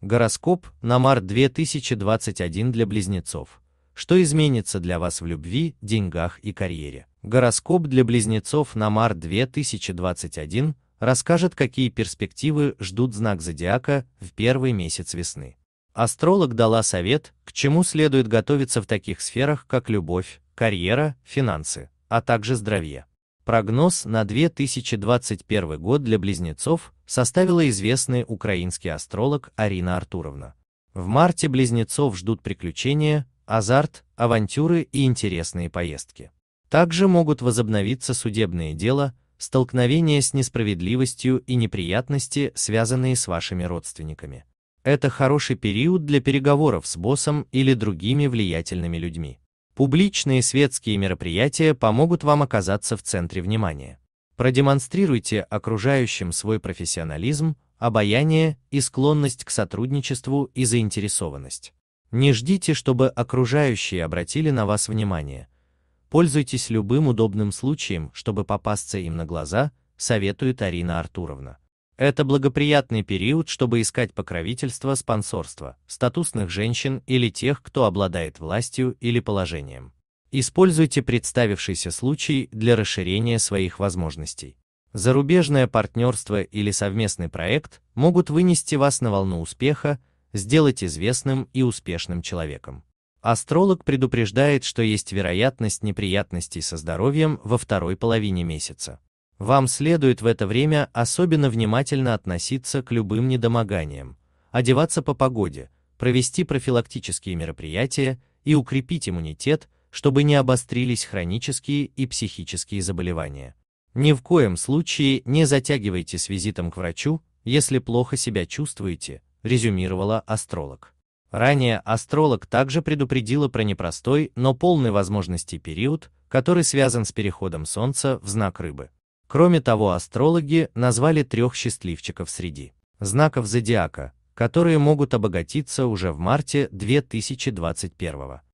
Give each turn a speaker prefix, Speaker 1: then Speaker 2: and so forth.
Speaker 1: Гороскоп на март 2021 для близнецов. Что изменится для вас в любви, деньгах и карьере? Гороскоп для близнецов на март 2021 расскажет, какие перспективы ждут знак зодиака в первый месяц весны. Астролог дала совет, к чему следует готовиться в таких сферах, как любовь, карьера, финансы, а также здоровье. Прогноз на 2021 год для близнецов составила известный украинский астролог Арина Артуровна. В марте близнецов ждут приключения, азарт, авантюры и интересные поездки. Также могут возобновиться судебные дела, столкновения с несправедливостью и неприятности, связанные с вашими родственниками. Это хороший период для переговоров с боссом или другими влиятельными людьми. Публичные светские мероприятия помогут вам оказаться в центре внимания. Продемонстрируйте окружающим свой профессионализм, обаяние и склонность к сотрудничеству и заинтересованность. Не ждите, чтобы окружающие обратили на вас внимание. Пользуйтесь любым удобным случаем, чтобы попасться им на глаза, советует Арина Артуровна. Это благоприятный период, чтобы искать покровительство, спонсорство, статусных женщин или тех, кто обладает властью или положением. Используйте представившийся случай для расширения своих возможностей. Зарубежное партнерство или совместный проект могут вынести вас на волну успеха, сделать известным и успешным человеком. Астролог предупреждает, что есть вероятность неприятностей со здоровьем во второй половине месяца. Вам следует в это время особенно внимательно относиться к любым недомоганиям, одеваться по погоде, провести профилактические мероприятия и укрепить иммунитет, чтобы не обострились хронические и психические заболевания. Ни в коем случае не затягивайте с визитом к врачу, если плохо себя чувствуете, резюмировала астролог. Ранее астролог также предупредила про непростой, но полный возможностей период, который связан с переходом Солнца в знак рыбы. Кроме того, астрологи назвали трех счастливчиков среди знаков зодиака, которые могут обогатиться уже в марте 2021 года.